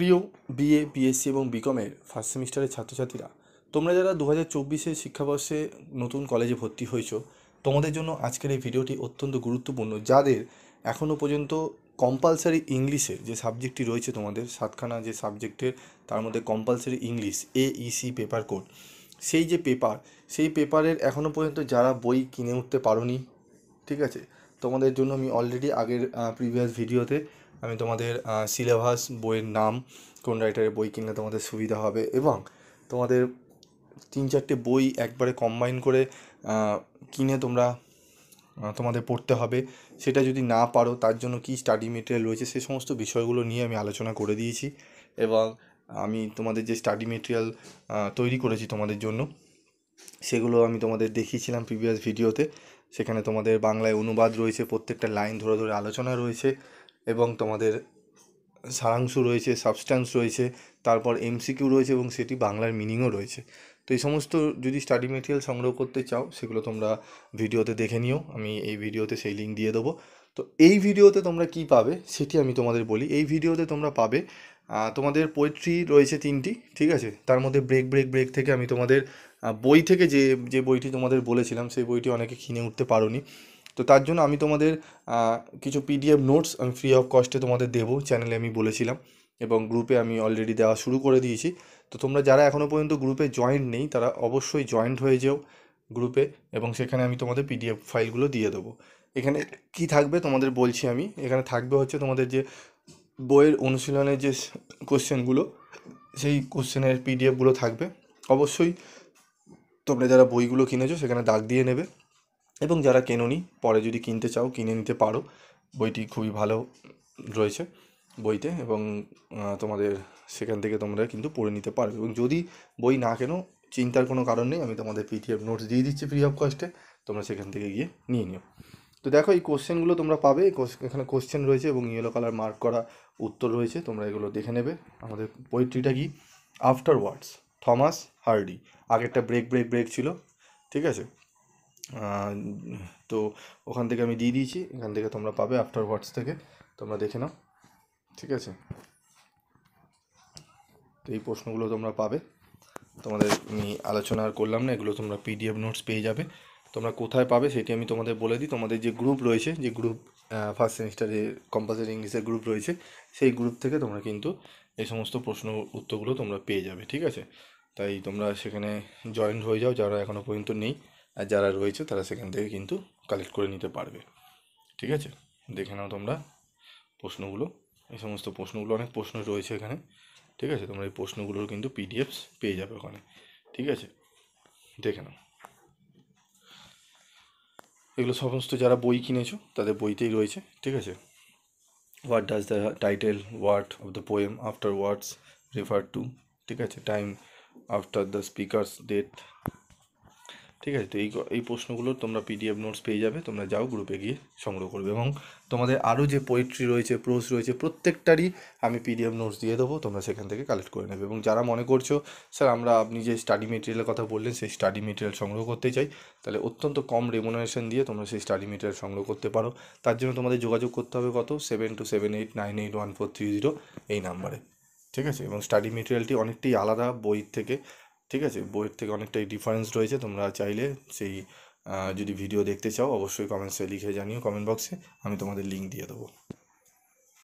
প্রিয় BA BSc এবং বিকমের first সেমিস্টারের ছাত্রছাত্রীরা তোমরা যারা দু হাজার চব্বিশের শিক্ষাবর্ষে নতুন কলেজে ভর্তি হয়েছো তোমাদের জন্য আজকের এই ভিডিওটি অত্যন্ত গুরুত্বপূর্ণ যাদের এখনও পর্যন্ত কম্পালসারি ইংলিশে যে সাবজেক্টটি রয়েছে তোমাদের সাতখানা যে সাবজেক্টের তার মধ্যে compulsory English A EC paper code সেই যে পেপার সেই পেপারের এখনও পর্যন্ত যারা বই কিনে উঠতে পারো ঠিক আছে তোমাদের জন্য আমি অলরেডি আগের প্রিভিয়াস ভিডিওতে আমি তোমাদের সিলেবাস বইয়ের নাম কোন রাইটারের বই কিনলে তোমাদের সুবিধা হবে এবং তোমাদের তিন চারটে বই একবারে কম্বাইন করে কিনে তোমরা তোমাদের পড়তে হবে সেটা যদি না পারো তার জন্য কি স্টাডি মেটেরিয়াল রয়েছে সে সমস্ত বিষয়গুলো নিয়ে আমি আলোচনা করে দিয়েছি এবং আমি তোমাদের যে স্টাডি মেটেরিয়াল তৈরি করেছি তোমাদের জন্য সেগুলো আমি তোমাদের দেখিয়েছিলাম প্রিভিয়াস ভিডিওতে সেখানে তোমাদের বাংলায় অনুবাদ রয়েছে প্রত্যেকটা লাইন ধরে ধরে আলোচনা রয়েছে এবং তোমাদের সারাংশ রয়েছে সাবস্ট্যান্স রয়েছে তারপর এমসিকিউ রয়েছে এবং সেটি বাংলার মিনিংও রয়েছে তো এই সমস্ত যদি স্টাডি মেটেরিয়াল সংগ্রহ করতে চাও সেগুলো তোমরা ভিডিওতে দেখে নিও আমি এই ভিডিওতে সেই লিঙ্ক দিয়ে দেবো তো এই ভিডিওতে তোমরা কি পাবে সেটি আমি তোমাদের বলি এই ভিডিওতে তোমরা পাবে তোমাদের পোয়েট্রি রয়েছে তিনটি ঠিক আছে তার মধ্যে ব্রেক ব্রেক ব্রেক থেকে আমি তোমাদের বই থেকে যে যে বইটি তোমাদের বলেছিলাম সেই বইটি অনেকে কিনে উঠতে পারোনি তো তার জন্য আমি তোমাদের কিছু পিডিএফ নোটস আমি ফ্রি অফ কস্টে তোমাদের দেবো চ্যানেলে আমি বলেছিলাম এবং গ্রুপে আমি অলরেডি দেওয়া শুরু করে দিয়েছি তো তোমরা যারা এখনও পর্যন্ত গ্রুপে জয়েন্ট নেই তারা অবশ্যই জয়েন্ট হয়ে যেও গ্রুপে এবং সেখানে আমি তোমাদের পিডিএফ ফাইলগুলো দিয়ে দেবো এখানে কি থাকবে তোমাদের বলছি আমি এখানে থাকবে হচ্ছে তোমাদের যে বইয়ের অনুশীলনের যে কোশ্চেনগুলো সেই কোশ্চেনের পিডিএফগুলো থাকবে অবশ্যই তোমরা যারা বইগুলো কিনেছো সেখানে দাগ দিয়ে নেবে এবং যারা নি পরে যদি কিনতে চাও কিনে নিতে পারো বইটি খুবই ভালো রয়েছে বইতে এবং তোমাদের সেখান থেকে তোমরা কিন্তু পড়ে নিতে পারবে এবং যদি বই না কেনো চিন্তার কোনো কারণ নেই আমি তোমাদের পিটিএফ নোটস দিয়ে দিচ্ছি ফ্রি অফ কস্টে তোমরা সেখান থেকে গিয়ে নিয়ে নিও তো দেখো এই কোশ্চেনগুলো তোমরা পাবে এখানে কোশ্চেন রয়েছে এবং ইয়েলো কালার মার্ক করা উত্তর রয়েছে তোমরা এগুলো দেখে নেবে আমাদের পোয়েট্রিটা কি আফটার ওয়ার্ডস থমাস হার্ডি আগেরটা ব্রেক ব্রেক ব্রেক ছিল ঠিক আছে তো ওখান থেকে আমি দিয়ে দিয়েছি এখান থেকে তোমরা পাবে আফটার হোয়াটস থেকে তোমরা দেখে নাও ঠিক আছে তো এই প্রশ্নগুলো তোমরা পাবে তোমাদের আমি আলোচনা আর করলাম না এগুলো তোমরা পিডিএফ নোটস পেয়ে যাবে তোমরা কোথায় পাবে সেটি আমি তোমাদের বলে দিই তোমাদের যে গ্রুপ রয়েছে যে গ্রুপ ফার্স্ট সেমিস্টারে কম্পালসারি ইংলিশের গ্রুপ রয়েছে সেই গ্রুপ থেকে তোমরা কিন্তু এই সমস্ত প্রশ্ন উত্তরগুলো তোমরা পেয়ে যাবে ঠিক আছে তাই তোমরা সেখানে জয়েন হয়ে যাও যারা এখনও পর্যন্ত নেই যারা রয়েছে তারা সেখান থেকে কিন্তু কালেক্ট করে নিতে পারবে ঠিক আছে দেখে নাও তোমরা প্রশ্নগুলো এই সমস্ত প্রশ্নগুলো অনেক প্রশ্ন রয়েছে এখানে ঠিক আছে তোমরা এই প্রশ্নগুলোর কিন্তু পিডিএফস পেয়ে যাবে ওখানে ঠিক আছে দেখে নাও এগুলো সমস্ত যারা বই কিনেছো তাদের বইতেই রয়েছে ঠিক আছে what does the title word of the poem afterwards refer to ঠিক আছে time after the speaker's death ঠিক আছে তো এই এই প্রশ্নগুলো তোমরা পিডিএফ নোটস পেয়ে যাবে তোমরা যাও গ্রুপে গিয়ে সংগ্রহ করবে এবং তোমাদের আরও যে পোয়েট্রি রয়েছে প্রোজ রয়েছে প্রত্যেকটারই আমি পিডিএফ নোটস দিয়ে দেবো তোমরা সেখান থেকে কালেক্ট করে নেবে এবং যারা মনে করছো স্যার আমরা আপনি যে স্টাডি মেটেরিয়ালের কথা বললেন সেই স্টাডি মেটেরিয়াল সংগ্রহ করতে চাই তাহলে অত্যন্ত কম রেমুনারেশন দিয়ে তোমরা সেই স্টাডি মেটেরিয়াল সংগ্রহ করতে পারো তার জন্য তোমাদের যোগাযোগ করতে হবে কত seven two seven eight nine eight one four three zero এই নাম্বারে ঠিক আছে এবং স্টাডি মেটেরিয়ালটি অনেকটাই আলাদা বই থেকে ঠিক আছে বইয়ের থেকে অনেকটাই ডিফারেন্স রয়েছে তোমরা চাইলে সেই যদি ভিডিও দেখতে চাও অবশ্যই কমেন্টসে লিখে জানিও কমেন্ট বক্সে আমি তোমাদের লিঙ্ক দিয়ে দেবো